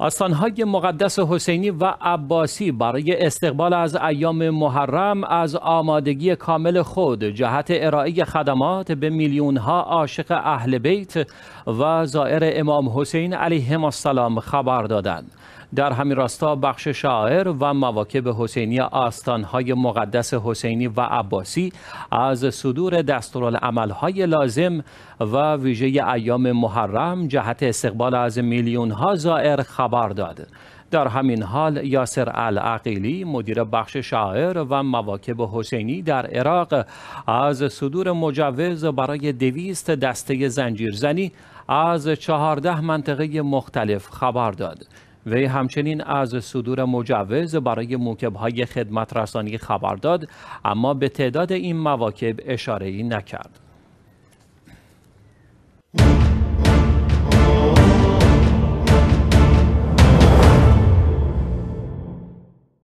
آستانهای مقدس حسینی و عباسی برای استقبال از ایام محرم از آمادگی کامل خود جهت ارائه خدمات به میلیونها عاشق اهل بیت و زائر امام حسین علیه السلام خبر دادند. در همین راستا بخش شاعر و مواکب حسینی آستانهای مقدس حسینی و عباسی از صدور های لازم و ویژه ایام محرم جهت استقبال از میلیون ها زائر خبر داد. در همین حال یاسر العقیلی مدیر بخش شاعر و مواکب حسینی در عراق از صدور مجوز برای دویست دسته زنجیرزنی از چهارده منطقه مختلف خبر داد وی همچنین از صدور مجوز برای موکبهای خدمت رسانی خبر داد اما به تعداد این مواکب اشاره ای نکرد.